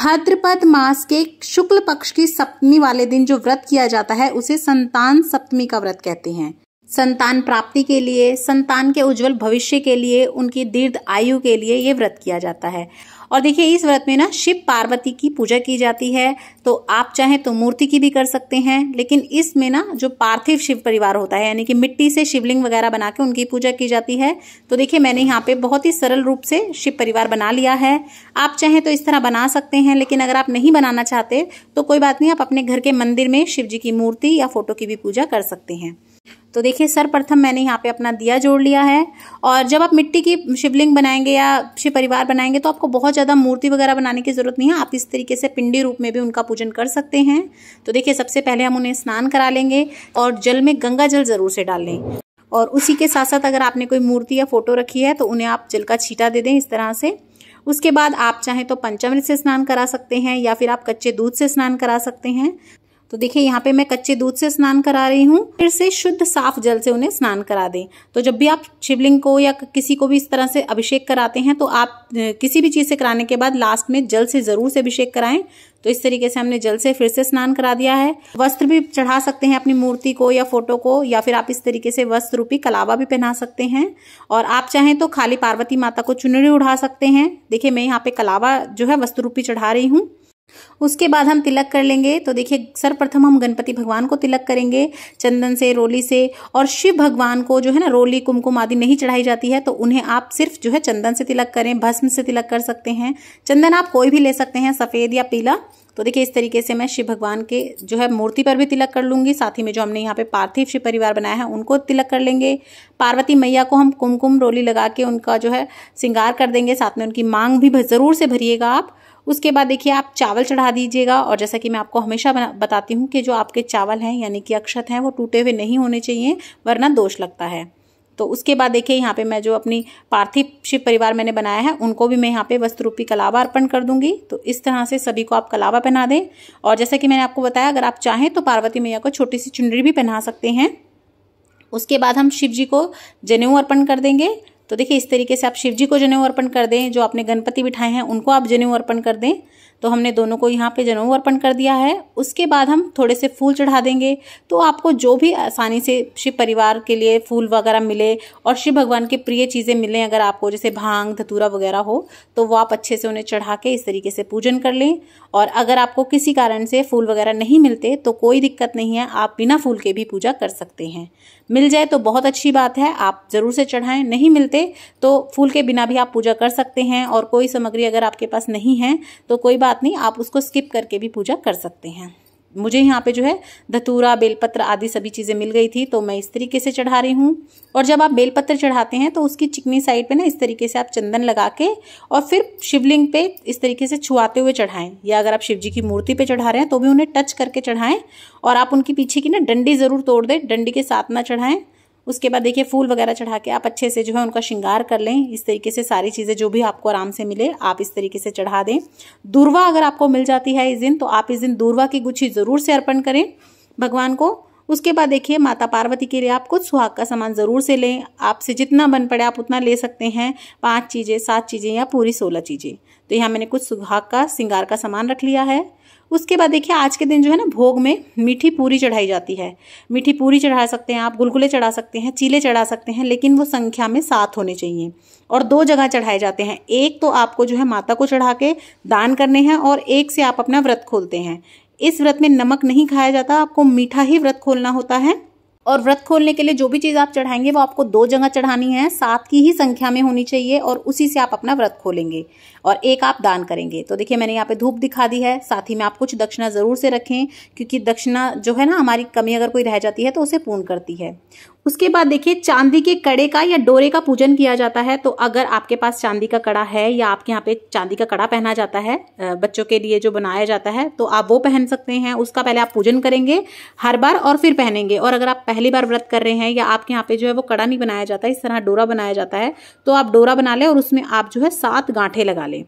भद्रपद मास के शुक्ल पक्ष की सप्तमी वाले दिन जो व्रत किया जाता है उसे संतान सप्तमी का व्रत कहते हैं संतान प्राप्ति के लिए संतान के उज्जवल भविष्य के लिए उनकी दीर्घ आयु के लिए ये व्रत किया जाता है और देखिए इस व्रत में ना शिव पार्वती की पूजा की जाती है तो आप चाहें तो मूर्ति की भी कर सकते हैं लेकिन इसमें ना जो पार्थिव शिव परिवार होता है यानी कि मिट्टी से शिवलिंग वगैरह बना के उनकी पूजा की जाती है तो देखिए मैंने यहाँ पे बहुत ही सरल रूप से शिव परिवार बना लिया है आप चाहें तो इस तरह बना सकते हैं लेकिन अगर आप नहीं बनाना चाहते तो कोई बात नहीं आप अपने घर के मंदिर में शिव जी की मूर्ति या फोटो की भी पूजा कर सकते हैं तो देखिए सर्वप्रथम मैंने यहाँ पे अपना दिया जोड़ लिया है और जब आप मिट्टी की शिवलिंग बनाएंगे या शिव परिवार बनाएंगे तो आपको बहुत ज़्यादा मूर्ति वगैरह बनाने की ज़रूरत नहीं है आप इस तरीके से पिंडी रूप में भी उनका पूजन कर सकते हैं तो देखिए सबसे पहले हम उन्हें स्नान करा लेंगे और जल में गंगा जल ज़रूर से डाल लें और उसी के साथ साथ अगर आपने कोई मूर्ति या फोटो रखी है तो उन्हें आप जल का छीटा दे दें इस तरह से उसके बाद आप चाहें तो पंचामृत से स्नान करा सकते हैं या फिर आप कच्चे दूध से स्नान करा सकते हैं तो देखिए यहाँ पे मैं कच्चे दूध से स्नान करा रही हूँ फिर से शुद्ध साफ जल से उन्हें स्नान करा दें तो जब भी आप शिवलिंग को या किसी को भी इस तरह से अभिषेक कराते हैं तो आप किसी भी चीज़ से कराने के बाद लास्ट में जल से ज़रूर से अभिषेक कराएं तो इस तरीके से हमने जल से फिर से स्नान करा दिया है वस्त्र भी चढ़ा सकते हैं अपनी मूर्ति को या फोटो को या फिर आप इस तरीके से वस्त्र रूपी कलावा भी पहना सकते हैं और आप चाहें तो खाली पार्वती माता को चुनरी उड़ा सकते हैं देखिए मैं यहाँ पे कलावा जो है वस्त्र रूपी चढ़ा रही हूँ उसके बाद हम तिलक कर लेंगे तो देखिए सर्वप्रथम हम गणपति भगवान को तिलक करेंगे चंदन से रोली से और शिव भगवान को जो है ना रोली कुमकुम आदि नहीं चढ़ाई जाती है तो उन्हें आप सिर्फ जो है चंदन से तिलक करें भस्म से तिलक कर सकते हैं चंदन आप कोई भी ले सकते हैं सफ़ेद या पीला तो देखिए इस तरीके से मैं शिव भगवान के जो है मूर्ति पर भी तिलक कर लूंगी साथ ही में जो हमने यहाँ पे पार्थिव शिव परिवार बनाया है उनको तिलक कर लेंगे पार्वती मैया को हम कुमकुम रोली लगा के उनका जो है श्रृंगार कर देंगे साथ में उनकी मांग भी ज़रूर से भरिएगा आप उसके बाद देखिए आप चावल चढ़ा दीजिएगा और जैसा कि मैं आपको हमेशा बताती हूँ कि जो आपके चावल हैं यानी कि अक्षत हैं वो टूटे हुए नहीं होने चाहिए वरना दोष लगता है तो उसके बाद देखिए यहाँ पे मैं जो अपनी पार्थिव शिव परिवार मैंने बनाया है उनको भी मैं यहाँ पे वस्त्र रूपी कलावा अर्पण कर दूंगी तो इस तरह से सभी को आप कलावा पहना दें और जैसा कि मैंने आपको बताया अगर आप चाहें तो पार्वती मैया को छोटी सी चुनरी भी पहना सकते हैं उसके बाद हम शिव जी को जनेऊ अर्पण कर देंगे तो देखिए इस तरीके से आप शिव जी को जनेऊ अर्पण कर दें जो आपने गणपति बिठाए हैं उनको आप जनेऊ अर्पण कर दें तो हमने दोनों को यहाँ पे जनऊ अर्पण कर दिया है उसके बाद हम थोड़े से फूल चढ़ा देंगे तो आपको जो भी आसानी से शिव परिवार के लिए फूल वगैरह मिले और शिव भगवान के प्रिय चीज़ें मिलें अगर आपको जैसे भांग धतूरा वगैरह हो तो वो आप अच्छे से उन्हें चढ़ा के इस तरीके से पूजन कर लें और अगर आपको किसी कारण से फूल वगैरह नहीं मिलते तो कोई दिक्कत नहीं है आप बिना फूल के भी पूजा कर सकते हैं मिल जाए तो बहुत अच्छी बात है आप ज़रूर से चढ़ाएं नहीं मिलते तो फूल के बिना भी आप पूजा कर सकते हैं और कोई सामग्री अगर आपके पास नहीं है तो कोई बात नहीं आप उसको स्किप करके भी पूजा कर सकते हैं मुझे यहाँ पे जो है धतूरा बेलपत्र आदि सभी चीज़ें मिल गई थी तो मैं इस तरीके से चढ़ा रही हूँ और जब आप बेलपत्र चढ़ाते हैं तो उसकी चिकनी साइड पे ना इस तरीके से आप चंदन लगा के और फिर शिवलिंग पे इस तरीके से छुआते हुए चढ़ाएं या अगर आप शिवजी की मूर्ति पे चढ़ा रहे हैं तो भी उन्हें टच करके चढ़ाएं और आप उनकी पीछे की ना डंडी ज़रूर तोड़ दें डंडी के साथ ना चढ़ाएं उसके बाद देखिए फूल वगैरह चढ़ा के आप अच्छे से जो है उनका श्रृंगार कर लें इस तरीके से सारी चीज़ें जो भी आपको आराम से मिले आप इस तरीके से चढ़ा दें दूरवा अगर आपको मिल जाती है इस दिन तो आप इस दिन दूरवा की गुच्छी ज़रूर से अर्पण करें भगवान को उसके बाद देखिए माता पार्वती के लिए आप कुछ सुहाग का सामान ज़रूर से लें आपसे जितना बन पड़े आप उतना ले सकते हैं पाँच चीज़ें सात चीज़ें या पूरी सोलह चीज़ें तो यहाँ मैंने कुछ सुहाग का श्रृंगार का सामान रख लिया है उसके बाद देखिए आज के दिन जो है ना भोग में मीठी पूरी चढ़ाई जाती है मीठी पूरी चढ़ा सकते हैं आप गुलगुले चढ़ा सकते हैं चीले चढ़ा सकते हैं लेकिन वो संख्या में सात होने चाहिए और दो जगह चढ़ाए जाते हैं एक तो आपको जो है माता को चढ़ा के दान करने हैं और एक से आप अपना व्रत खोलते हैं इस व्रत में नमक नहीं खाया जाता आपको मीठा ही व्रत खोलना होता है और व्रत खोलने के लिए जो भी चीज़ आप चढ़ाएंगे वो आपको दो जगह चढ़ानी है सात की ही संख्या में होनी चाहिए और उसी से आप अपना व्रत खोलेंगे और एक आप दान करेंगे तो देखिए मैंने यहाँ पे धूप दिखा दी है साथ ही में आप कुछ दक्षिणा ज़रूर से रखें क्योंकि दक्षिणा जो है ना हमारी कमी अगर कोई रह जाती है तो उसे पूर्ण करती है उसके बाद देखिए चांदी के कड़े का या डोरे का पूजन किया जाता है तो अगर आपके पास चांदी का कड़ा है या आपके यहाँ पे चांदी का कड़ा पहना जाता है बच्चों के लिए जो बनाया जाता है तो आप वो पहन सकते हैं उसका पहले आप पूजन करेंगे हर बार और फिर पहनेंगे और अगर आप पहली बार व्रत कर रहे हैं या आपके यहाँ पे जो है वो कड़ा नहीं बनाया जाता इस तरह डोरा बनाया जाता है तो आप डोरा बना लें और उसमें आप जो है सात गांठे लगा लें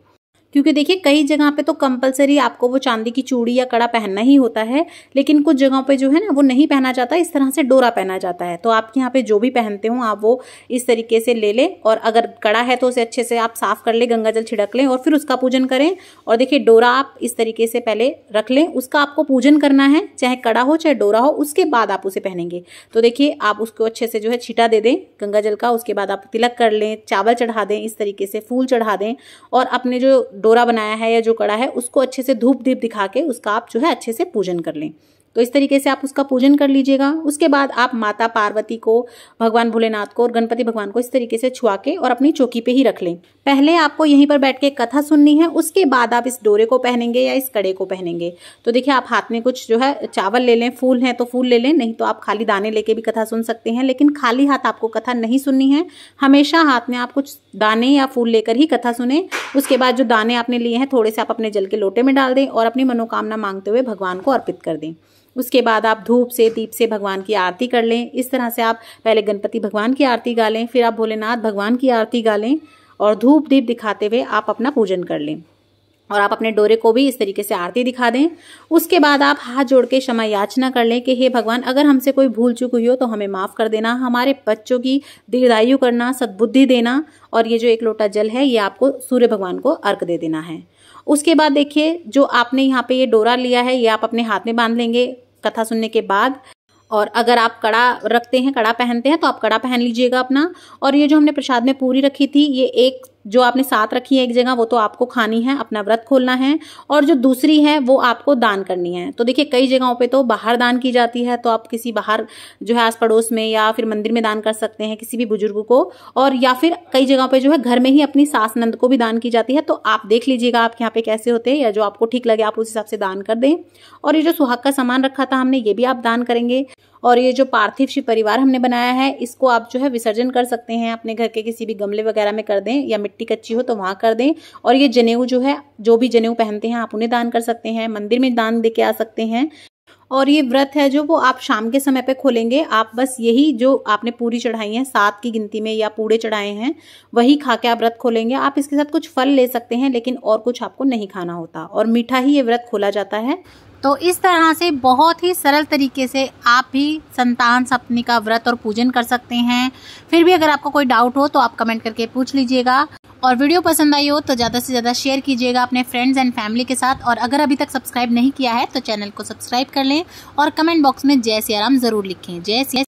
क्योंकि देखिए कई जगह पे तो कंपलसरी आपको वो चांदी की चूड़ी या कड़ा पहनना ही होता है लेकिन कुछ जगहों पे जो है ना वो नहीं पहना जाता इस तरह से डोरा पहना जाता है तो आपके यहाँ पे जो भी पहनते हो आप वो इस तरीके से ले लें और अगर कड़ा है तो उसे अच्छे से आप साफ कर लें गंगा जल छिड़क लें और फिर उसका पूजन करें और देखिए डोरा आप इस तरीके से पहले रख लें उसका आपको पूजन करना है चाहे कड़ा हो चाहे डोरा हो उसके बाद आप उसे पहनेंगे तो देखिए आप उसको अच्छे से जो है छीटा दे दें गंगा जल का उसके बाद आप तिलक कर लें चावल चढ़ा दें इस तरीके से फूल चढ़ा दें और अपने जो कटोरा बनाया है या जो कड़ा है उसको अच्छे से धूप दीप दिखा के उसका आप जो है अच्छे से पूजन कर लें तो इस तरीके से आप उसका पूजन कर लीजिएगा उसके बाद आप माता पार्वती को भगवान भोलेनाथ को और गणपति भगवान को इस तरीके से छुआ के और अपनी चौकी पे ही रख लें पहले आपको यहीं पर बैठ के कथा सुननी है उसके बाद आप इस डोरे को पहनेंगे या इस कड़े को पहनेंगे तो देखिए आप हाथ में कुछ जो है चावल ले लें फूल हैं तो फूल ले लें नहीं तो आप खाली दाने लेके भी कथा सुन सकते हैं लेकिन खाली हाथ आपको कथा नहीं सुननी है हमेशा हाथ में आप कुछ दाने या फूल लेकर ही कथा सुने उसके बाद जो दाने आपने लिए हैं थोड़े से आप अपने जल के लोटे में डाल दें और अपनी मनोकामना मांगते हुए भगवान को अर्पित कर दें उसके बाद आप धूप से दीप से भगवान की आरती कर लें इस तरह से आप पहले गणपति भगवान की आरती गा लें फिर आप भोलेनाथ भगवान की आरती गा लें और धूप दीप दिखाते हुए आप अपना पूजन कर लें और आप अपने डोरे को भी इस तरीके से आरती दिखा दें उसके बाद आप हाथ जोड़ के क्षमा याचना कर लें कि हे भगवान अगर हमसे कोई भूल चुक हुई हो तो हमें माफ़ कर देना हमारे बच्चों की दीर्घायु करना सद्बुद्धि देना और ये जो एक लोटा जल है ये आपको सूर्य भगवान को अर्क दे देना है उसके बाद देखिए जो आपने यहाँ पे ये डोरा लिया है ये आप अपने हाथ में बांध लेंगे कथा सुनने के बाद और अगर आप कड़ा रखते हैं कड़ा पहनते हैं तो आप कड़ा पहन लीजिएगा अपना और ये जो हमने प्रसाद में पूरी रखी थी ये एक जो आपने साथ रखी है एक जगह वो तो आपको खानी है अपना व्रत खोलना है और जो दूसरी है वो आपको दान करनी है तो देखिए कई जगहों पे तो बाहर दान की जाती है तो आप किसी बाहर जो है आस पड़ोस में या फिर मंदिर में दान कर सकते हैं किसी भी बुजुर्ग को और या फिर कई जगह पे जो है घर में ही अपनी सास नंद को भी दान की जाती है तो आप देख लीजिएगा आप यहाँ पे कैसे होते हैं या जो आपको ठीक लगे आप उस हिसाब से दान कर दें और ये जो सुहाग का सामान रखा था हमने ये भी आप दान करेंगे और ये जो पार्थिव शिव परिवार हमने बनाया है इसको आप जो है विसर्जन कर सकते हैं अपने घर के किसी भी गमले वगैरह में कर दें या मिट्टी कच्ची हो तो वहाँ कर दें और ये जनेऊ जो है जो भी जनेऊ पहनते हैं आप उन्हें दान कर सकते हैं मंदिर में दान दे आ सकते हैं और ये व्रत है जो वो आप शाम के समय पे खोलेंगे आप बस यही जो आपने पूरी चढ़ाई है सात की गिनती में या पूड़े चढ़ाए हैं वही खा के आप व्रत खोलेंगे आप इसके साथ कुछ फल ले सकते हैं लेकिन और कुछ आपको नहीं खाना होता और मीठा ही ये व्रत खोला जाता है तो इस तरह से बहुत ही सरल तरीके से आप भी संतान सप्तमी का व्रत और पूजन कर सकते हैं फिर भी अगर आपको कोई डाउट हो तो आप कमेंट करके पूछ लीजिएगा और वीडियो पसंद आई हो तो ज़्यादा से ज़्यादा शेयर कीजिएगा अपने फ्रेंड्स एंड फैमिली के साथ और अगर अभी तक सब्सक्राइब नहीं किया है तो चैनल को सब्सक्राइब कर लें और कमेंट बॉक्स में जय सियाराम ज़रूर लिखें जय सिया